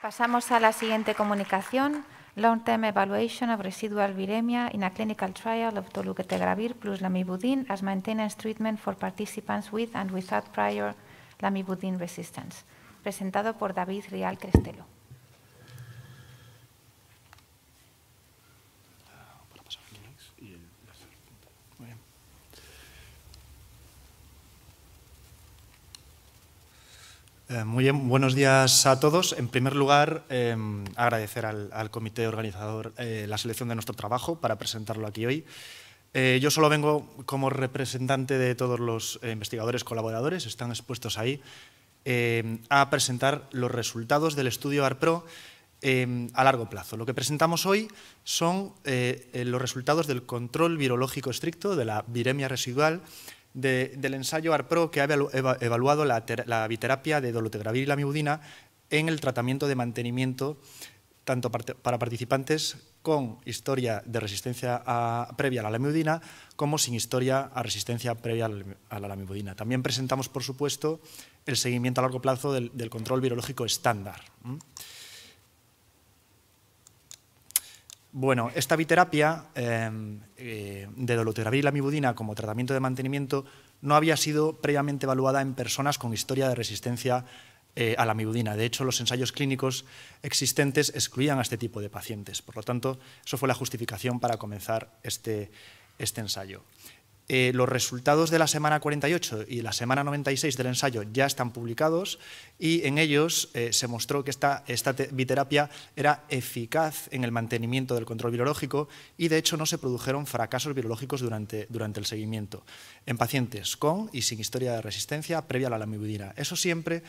Pasamos a la siguiente comunicación. Long-term evaluation of residual viremia in a clinical trial of Toluquetegravir plus lamivudine as maintenance treatment for participants with and without prior lamivudine resistance, presentado por David Rial Crestelo. Pues Eh, muy bien, buenos días a todos. En primer lugar, em, agradecer al, comité organizador eh, la selección de nuestro trabajo para presentarlo aquí hoy. Eh, yo solo vengo como representante de todos los investigadores colaboradores, están expuestos ahí, em, a presentar los resultados del estudio ARPRO em, a largo plazo. Lo que presentamos hoy son los resultados del control virológico estricto de la viremia residual del ensayo ARPRO que ha evaluado la, biterapia de dolutegravir y la en el tratamiento de mantenimiento tanto para participantes con historia de resistencia previa a la lamivudina como sin historia a resistencia previa a la lamivudina. También presentamos, por supuesto, el seguimiento a largo plazo del, control virológico estándar. Bueno, esta biterapia em, eh, de doloterapia y la mibudina como tratamiento de mantenimiento no había sido previamente evaluada en personas con historia de resistencia eh, a la amibudina. De hecho, los ensayos clínicos existentes excluían a este tipo de pacientes. Por lo tanto, eso fue la justificación para comenzar este, este ensayo. Eh, los resultados de la semana 48 y la semana 96 del ensayo ya están publicados y en ellos eh, se mostró que esta, esta biterapia era eficaz en el mantenimiento del control virológico y de hecho no se produjeron fracasos virológicos durante, durante el seguimiento en pacientes con y sin historia de resistencia previa a la lamivudina. Eso siempre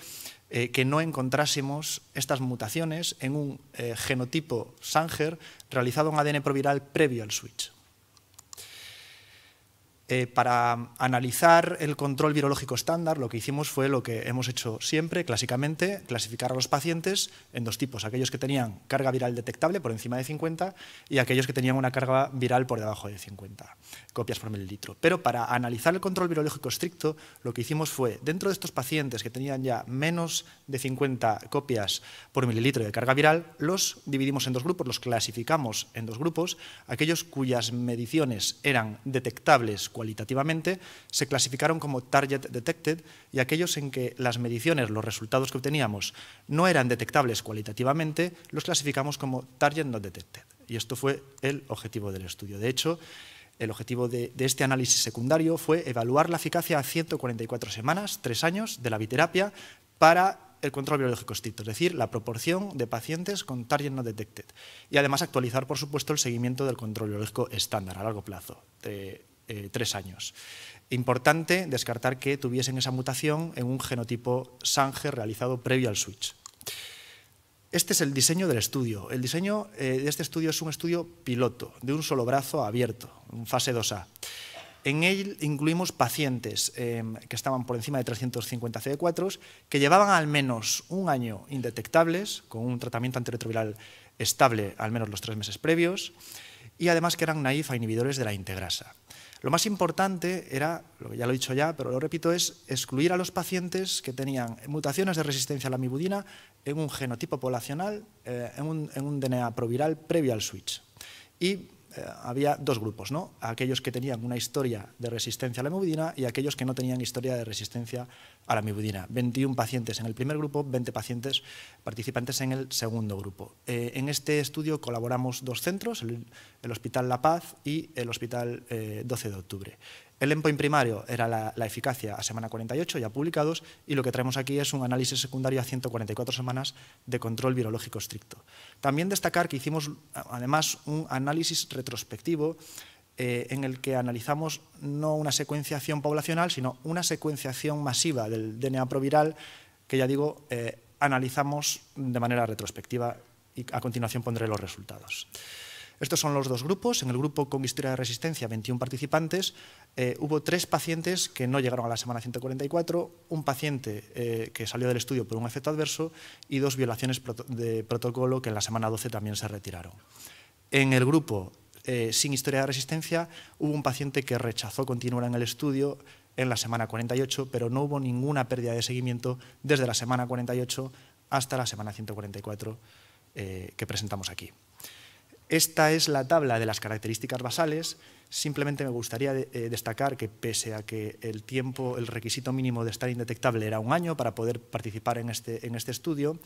eh, que no encontrásemos estas mutaciones en un genotipo Sanger realizado en ADN proviral previo al switch. Eh, para analizar el control virológico estándar, lo que hicimos fue lo que hemos hecho siempre, clásicamente, clasificar a los pacientes en dos tipos, aquellos que tenían carga viral detectable por encima de 50 y aquellos que tenían una carga viral por debajo de 50 copias por mililitro. Pero para analizar el control virológico estricto, lo que hicimos fue, dentro de estos pacientes que tenían ya menos de 50 copias por mililitro de carga viral, los dividimos en dos grupos, los clasificamos en dos grupos, aquellos cuyas mediciones eran detectables cualitativamente, se clasificaron como target detected y aquellos en que las mediciones, los resultados que obteníamos, no eran detectables cualitativamente, los clasificamos como target not detected. Y esto fue el objetivo del estudio. De hecho, el objetivo de, este análisis secundario fue evaluar la eficacia a 144 semanas, tres años, de la biterapia para el control biológico estricto, es decir, la proporción de pacientes con target not detected. Y además actualizar, por supuesto, el seguimiento del control biológico estándar a largo plazo. Eh, tres años. Importante descartar que tuviesen esa mutación en un genotipo Sanger realizado previo al switch. Este es el diseño del estudio. El diseño eh, de este estudio es un estudio piloto, de un solo brazo abierto, en fase 2A. En él incluimos pacientes em, que estaban por encima de 350 CD4, que llevaban al menos un año indetectables, con un tratamiento antiretroviral estable al menos los tres meses previos, y además que eran naif a inhibidores de la integrasa. Lo más importante era, ya lo he dicho ya, pero lo repito, es excluir a los pacientes que tenían mutaciones de resistencia a la mibudina en un genotipo poblacional, eh, en, un, en, DNA proviral previo al switch. Y eh, había dos grupos, ¿no? aquellos que tenían una historia de resistencia a la mibudina y aquellos que no tenían historia de resistencia a la mibudina. 21 pacientes en el primer grupo, 20 pacientes participantes en el segundo grupo. Eh, en este estudio colaboramos dos centros, el, Hospital La Paz y el Hospital 12 eh, de Octubre. El endpoint primario era la, la, eficacia a semana 48, ya publicados, y lo que traemos aquí es un análisis secundario a 144 semanas de control virológico estricto. También destacar que hicimos además un análisis retrospectivo eh, en el que analizamos no una secuenciación poblacional, sino una secuenciación masiva del DNA proviral, que ya digo, eh, analizamos de manera retrospectiva y a continuación pondré los resultados. Estos son los dos grupos. En el grupo con historia de resistencia, 21 participantes, eh, hubo tres pacientes que no llegaron a la semana 144, un paciente que salió del estudio por un efecto adverso y dos violaciones de protocolo que en la semana 12 también se retiraron. En el grupo eh, sin historia de resistencia, hubo un paciente que rechazó continuar en el estudio en la semana 48, pero no hubo ninguna pérdida de seguimiento desde la semana 48 hasta la semana 144 eh, que presentamos aquí. Esta es la tabla de las características basales. Simplemente me gustaría eh, destacar que pese a que el tiempo, el requisito mínimo de estar indetectable era un año para poder participar en este, este estudio,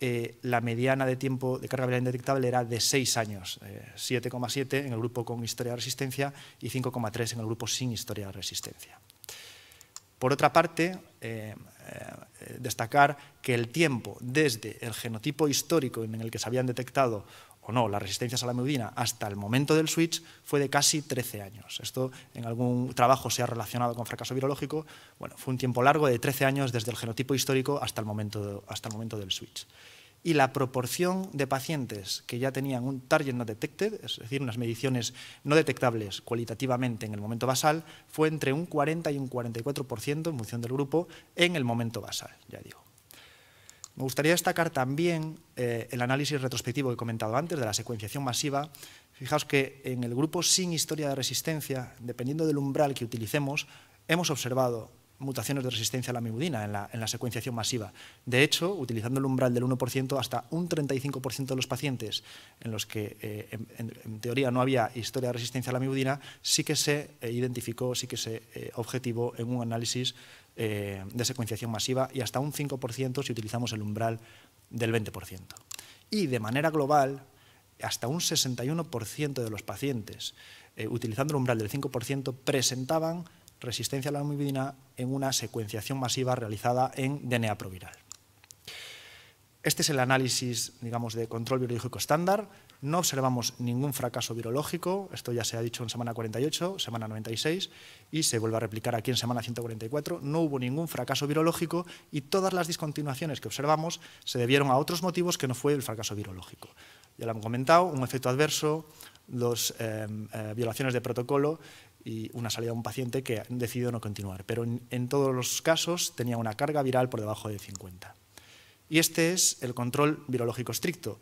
eh, la mediana de tiempo de carga viral indetectable era de seis años, 7,7 eh, en el grupo con historia de resistencia y 5,3 en el grupo sin historia de resistencia. Por otra parte, destacar que el tiempo desde el genotipo histórico en el que se habían detectado o no, las resistencias a la meudina hasta el momento del switch fue de casi 13 años. Esto en algún trabajo se ha relacionado con fracaso virológico. Bueno, fue un tiempo largo de 13 años desde el genotipo histórico hasta el momento, hasta el momento del switch. Y la proporción de pacientes que ya tenían un target no detected, es decir, unas mediciones no detectables cualitativamente en el momento basal, fue entre un 40 y un 44% en función del grupo en el momento basal, ya digo. Me gustaría destacar también eh, el análisis retrospectivo que he comentado antes de la secuenciación masiva. Fijaos que en el grupo sin historia de resistencia, dependiendo del umbral que utilicemos, hemos observado mutaciones de resistencia a la mibudina en la, secuenciación masiva. De hecho, utilizando el umbral del 1%, hasta un 35% de los pacientes en los que eh, en, teoría no había historia de resistencia a la mibudina, sí que se eh, identificó, sí que se eh, objetivó en un análisis de secuenciación masiva y hasta un 5% si utilizamos el umbral del 20%. Y de manera global, hasta un 61% de los pacientes, utilizando el umbral del 5%, presentaban resistencia a la amibidina en una secuenciación masiva realizada en DNA proviral. Este es el análisis, digamos, de control biológico estándar. No observamos ningún fracaso virológico, esto ya se ha dicho en semana 48, semana 96, y se vuelve a replicar aquí en semana 144. No hubo ningún fracaso virológico y todas las discontinuaciones que observamos se debieron a otros motivos que no fue el fracaso virológico. Ya lo hemos comentado, un efecto adverso, dos eh, eh, violaciones de protocolo y una salida de un paciente que decidido no continuar. Pero en, todos los casos tenía una carga viral por debajo de 50. Y este es el control virológico estricto.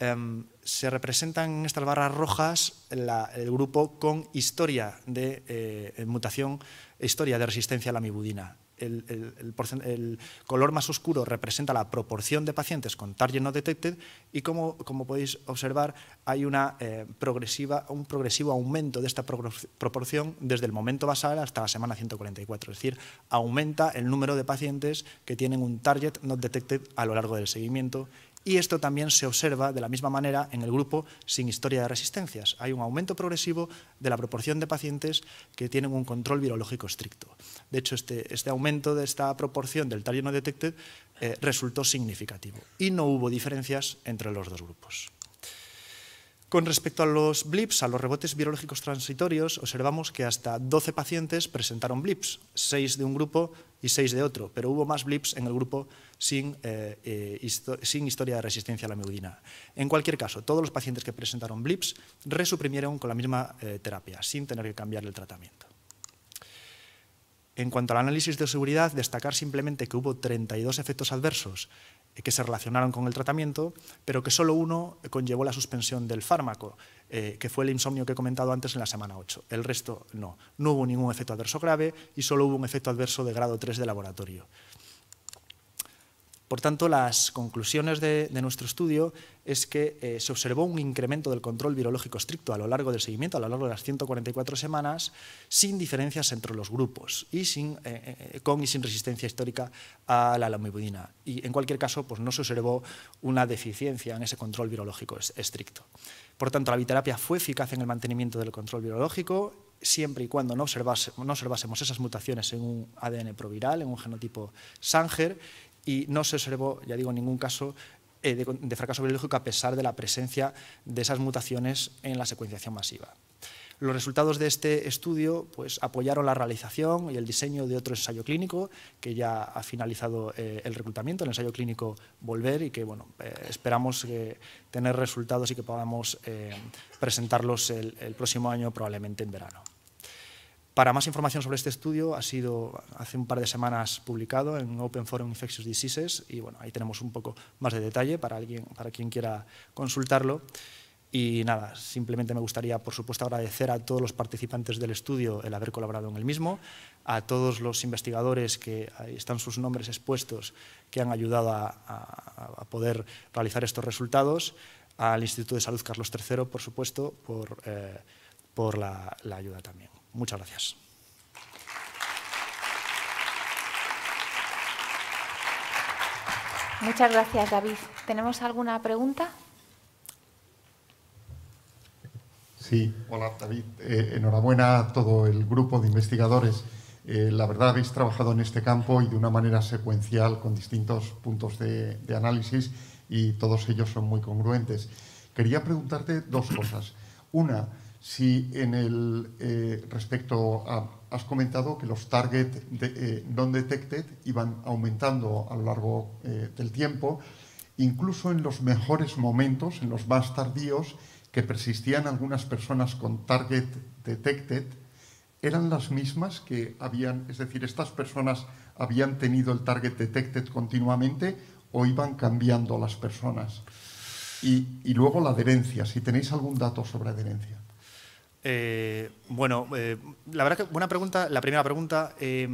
Em, se representan en estas barras rojas el grupo con historia de eh, mutación, historia de resistencia a la mibudina el, color más oscuro representa la proporción de pacientes con target no detected y como, como podéis observar hay una, eh, progresiva, un progresivo aumento de esta proporción desde el momento basal hasta la semana 144, es decir, aumenta el número de pacientes que tienen un target no detected a lo largo del seguimiento y esto también se observa de la misma manera en el grupo sin historia de resistencias. Hay un aumento progresivo de la proporción de pacientes que tienen un control virológico estricto. De hecho, este, este aumento de esta proporción del Tario no detected eh, resultó significativo y no hubo diferencias entre los dos grupos. Con respecto a los blips, a los rebotes virológicos transitorios, observamos que hasta 12 pacientes presentaron blips, 6 de un grupo y 6 de otro, pero hubo más blips en el grupo sin, eh, eh, historia de resistencia a la meudina. En cualquier caso, todos los pacientes que presentaron blips resuprimieron con la misma eh, terapia, sin tener que cambiar el tratamiento. En cuanto al análisis de seguridad, destacar simplemente que hubo 32 efectos adversos eh, que se relacionaron con el tratamiento, pero que solo uno conllevó la suspensión del fármaco, eh, que fue el insomnio que he comentado antes en la semana 8. El resto no. No hubo ningún efecto adverso grave y solo hubo un efecto adverso de grado 3 de laboratorio. Por tanto, las conclusiones de, nuestro estudio es que eh, se observó un incremento del control virológico estricto a lo largo del seguimiento, a lo largo de las 144 semanas, sin diferencias entre los grupos y sin, eh, eh, con y sin resistencia histórica a la lamivudina. Y en cualquier caso, pues no se observó una deficiencia en ese control virológico estricto. Por tanto, la biterapia fue eficaz en el mantenimiento del control virológico siempre y cuando no, no observásemos esas mutaciones en un ADN proviral, en un genotipo Sanger, y no se observó, ya digo, en ningún caso eh, de, fracaso biológico a pesar de la presencia de esas mutaciones en la secuenciación masiva. Los resultados de este estudio pues, apoyaron la realización y el diseño de otro ensayo clínico que ya ha finalizado eh, el reclutamiento, el ensayo clínico Volver, y que bueno, eh, esperamos tener resultados y que podamos presentarlos el próximo año, probablemente en verano. Para más información sobre este estudio, ha sido hace un par de semanas publicado en Open Forum Infectious Diseases y bueno, ahí tenemos un poco más de detalle para, alguien, para quien quiera consultarlo. Y nada, simplemente me gustaría, por supuesto, agradecer a todos los participantes del estudio el haber colaborado en el mismo, a todos los investigadores que están sus nombres expuestos, que han ayudado a, poder realizar estos resultados, al Instituto de Salud Carlos III, por supuesto, por, eh, la ayuda también. Muchas gracias. Muchas gracias, David. ¿Tenemos alguna pregunta? Sí, hola, David. Eh, enhorabuena a todo el grupo de investigadores. Eh, la verdad, habéis trabajado en este campo y de una manera secuencial con distintos puntos de análisis y todos ellos son muy congruentes. Quería preguntarte dos cosas. Una, si en el eh, respecto a, has comentado que los target eh, non detected iban aumentando a lo largo eh, del tiempo, incluso en los mejores momentos, en los más tardíos, que persistían algunas personas con target detected, eran las mismas que habían, es decir, estas personas habían tenido el target detected continuamente o iban cambiando las personas. y luego la adherencia, si tenéis algún dato sobre adherencia. Eh, bueno, eh, la verdad que buena pregunta, la primera pregunta, eh,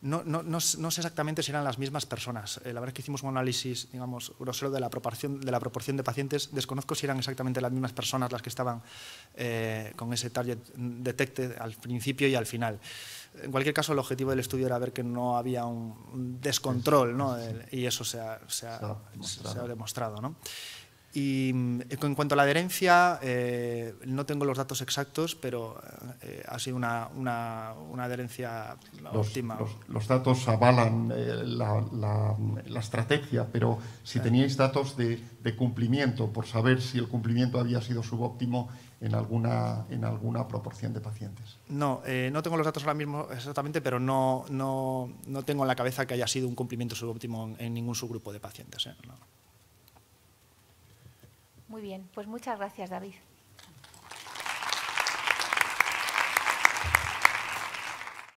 no, no, no, sé exactamente si eran las mismas personas. la verdad es que hicimos un análisis, digamos, grosero de la proporción de, la proporción de pacientes. Desconozco si eran exactamente las mismas personas las que estaban con ese target detected al principio y al final. En cualquier caso, el objetivo del estudio era ver que no había un descontrol, ¿no? y eso se ha, se ha demostrado, ¿no? Y mm, en cuanto a la adherencia, eh, no tengo los datos exactos, pero eh, ha sido una, una, una adherencia óptima. Los, datos avalan eh, la, la, estrategia, pero si teníais datos de, de, cumplimiento, por saber si el cumplimiento había sido subóptimo en alguna, en alguna proporción de pacientes. No, no tengo los datos ahora mismo exactamente, pero no, no, no, tengo en la cabeza que haya sido un cumplimiento subóptimo en, ningún subgrupo de pacientes. No. Muy bien, pues muchas gracias, David.